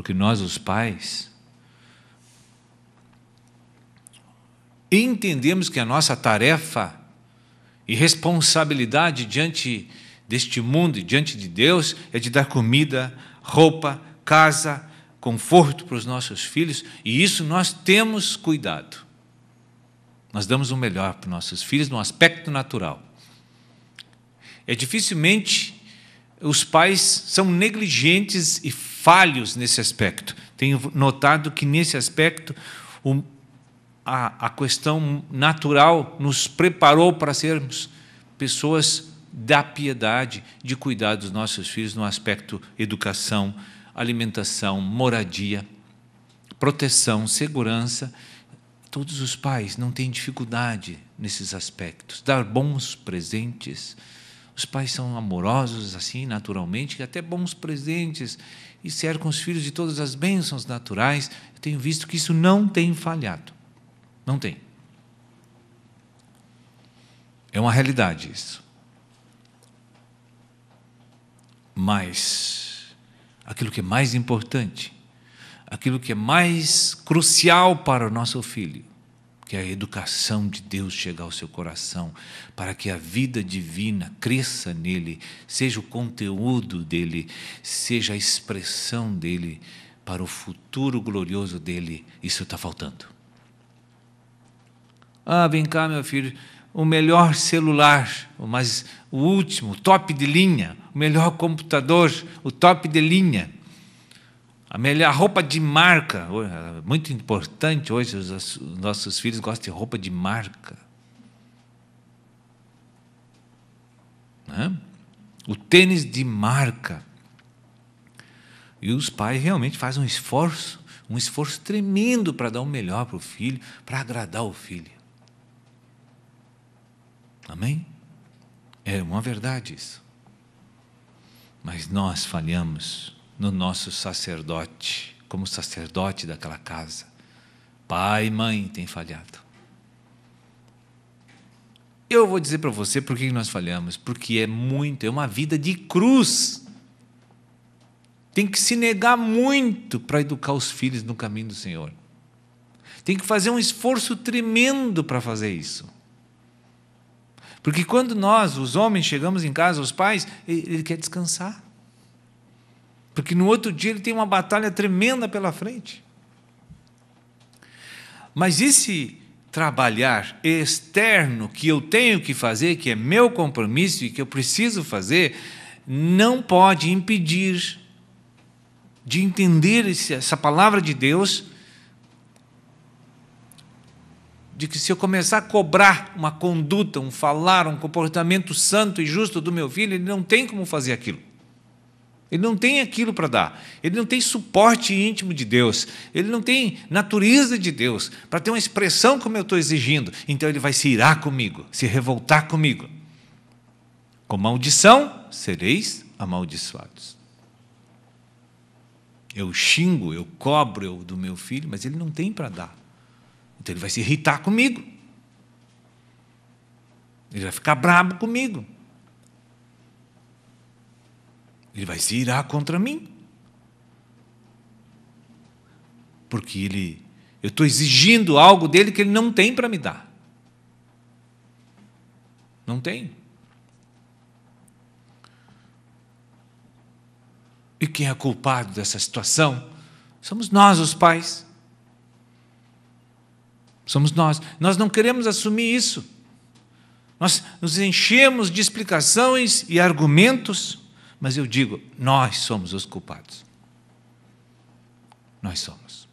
Porque nós, os pais, entendemos que a nossa tarefa e responsabilidade diante deste mundo e diante de Deus é de dar comida, roupa, casa, conforto para os nossos filhos, e isso nós temos cuidado. Nós damos o melhor para os nossos filhos no aspecto natural. É dificilmente os pais são negligentes e falhos nesse aspecto. Tenho notado que, nesse aspecto, o, a, a questão natural nos preparou para sermos pessoas da piedade, de cuidar dos nossos filhos no aspecto educação, alimentação, moradia, proteção, segurança. Todos os pais não têm dificuldade nesses aspectos. Dar bons presentes, os pais são amorosos assim, naturalmente, que até bons presentes e cercam os filhos de todas as bênçãos naturais. Eu tenho visto que isso não tem falhado. Não tem. É uma realidade isso. Mas aquilo que é mais importante, aquilo que é mais crucial para o nosso filho, que a educação de Deus chegue ao seu coração, para que a vida divina cresça nele, seja o conteúdo dele, seja a expressão dele para o futuro glorioso dele. Isso está faltando. Ah, vem cá, meu filho, o melhor celular, mais, o último, o top de linha, o melhor computador, o top de linha. A melhor roupa de marca, é muito importante hoje, os nossos filhos gostam de roupa de marca. Né? O tênis de marca. E os pais realmente fazem um esforço, um esforço tremendo para dar o melhor para o filho, para agradar o filho. Amém? É uma verdade isso. Mas nós falhamos no nosso sacerdote, como sacerdote daquela casa. Pai e mãe têm falhado. Eu vou dizer para você por que nós falhamos. Porque é muito, é uma vida de cruz. Tem que se negar muito para educar os filhos no caminho do Senhor. Tem que fazer um esforço tremendo para fazer isso. Porque quando nós, os homens, chegamos em casa, os pais, ele, ele quer descansar. Porque no outro dia ele tem uma batalha tremenda pela frente. Mas esse trabalhar externo que eu tenho que fazer, que é meu compromisso e que eu preciso fazer, não pode impedir de entender essa palavra de Deus, de que se eu começar a cobrar uma conduta, um falar, um comportamento santo e justo do meu filho, ele não tem como fazer aquilo. Ele não tem aquilo para dar. Ele não tem suporte íntimo de Deus. Ele não tem natureza de Deus para ter uma expressão como eu estou exigindo. Então ele vai se irar comigo, se revoltar comigo. Com maldição sereis amaldiçoados. Eu xingo, eu cobro eu, do meu filho, mas ele não tem para dar. Então ele vai se irritar comigo. Ele vai ficar bravo comigo. Ele vai se irar contra mim. Porque ele, eu estou exigindo algo dele que ele não tem para me dar. Não tem. E quem é culpado dessa situação? Somos nós, os pais. Somos nós. Nós não queremos assumir isso. Nós nos enchemos de explicações e argumentos mas eu digo, nós somos os culpados. Nós somos.